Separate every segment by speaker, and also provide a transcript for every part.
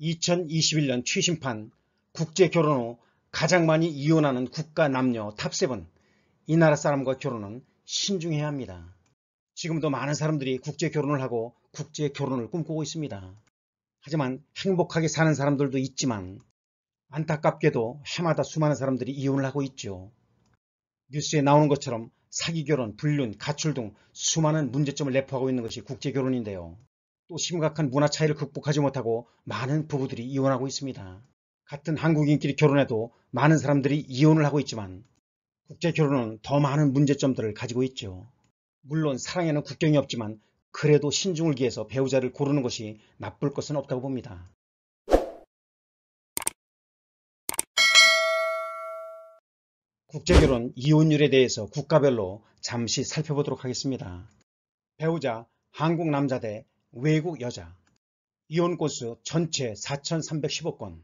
Speaker 1: 2021년 최신판 국제 결혼 후 가장 많이 이혼하는 국가 남녀 탑7 이 나라 사람과 결혼은 신중해야 합니다. 지금도 많은 사람들이 국제 결혼을 하고 국제 결혼을 꿈꾸고 있습니다. 하지만 행복하게 사는 사람들도 있지만 안타깝게도 해마다 수많은 사람들이 이혼을 하고 있죠. 뉴스에 나오는 것처럼 사기결혼, 불륜, 가출 등 수많은 문제점을 내포하고 있는 것이 국제결혼인데요. 또 심각한 문화 차이를 극복하지 못하고 많은 부부들이 이혼하고 있습니다. 같은 한국인끼리 결혼해도 많은 사람들이 이혼을 하고 있지만 국제 결혼은 더 많은 문제점들을 가지고 있죠. 물론 사랑에는 국경이 없지만 그래도 신중을 기해서 배우자를 고르는 것이 나쁠 것은 없다고 봅니다. 국제결혼 이혼율에 대해서 국가별로 잠시 살펴보도록 하겠습니다. 배우자 한국 남자 대 외국 여자 이혼 건수 전체 4,315건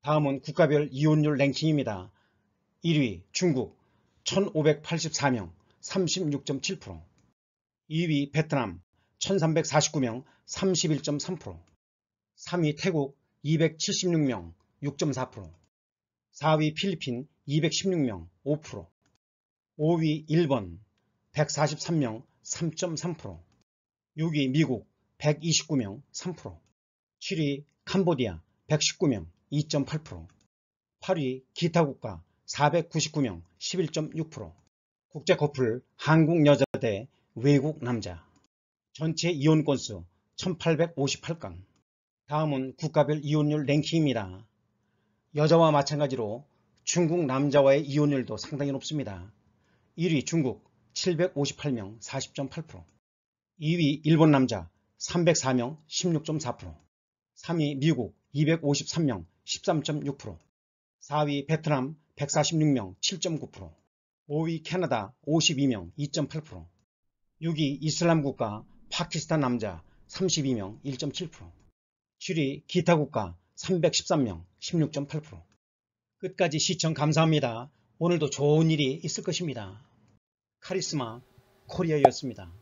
Speaker 1: 다음은 국가별 이혼율 랭킹입니다. 1위 중국 1,584명 36.7% 2위 베트남 1,349명 31.3% 3위 태국 276명 6.4% 4위 필리핀 216명 5% 5위 일본 143명 3.3% 6위 미국 129명 3%, 7위 캄보디아 119명 2.8%, 8위 기타 국가 499명 11.6%, 국제 커플 한국 여자 대 외국 남자 전체 이혼 건수 1 8 5 8강 다음은 국가별 이혼율 랭킹입니다. 여자와 마찬가지로 중국 남자와의 이혼율도 상당히 높습니다. 1위 중국 758명 40.8% 2위 일본 남자 304명 16.4% 3위 미국 253명 13.6% 4위 베트남 146명 7.9% 5위 캐나다 52명 2.8% 6위 이슬람 국가 파키스탄 남자 32명 1.7% 7위 기타 국가 313명 16.8% 끝까지 시청 감사합니다. 오늘도 좋은 일이 있을 것입니다. 카리스마 코리아였습니다.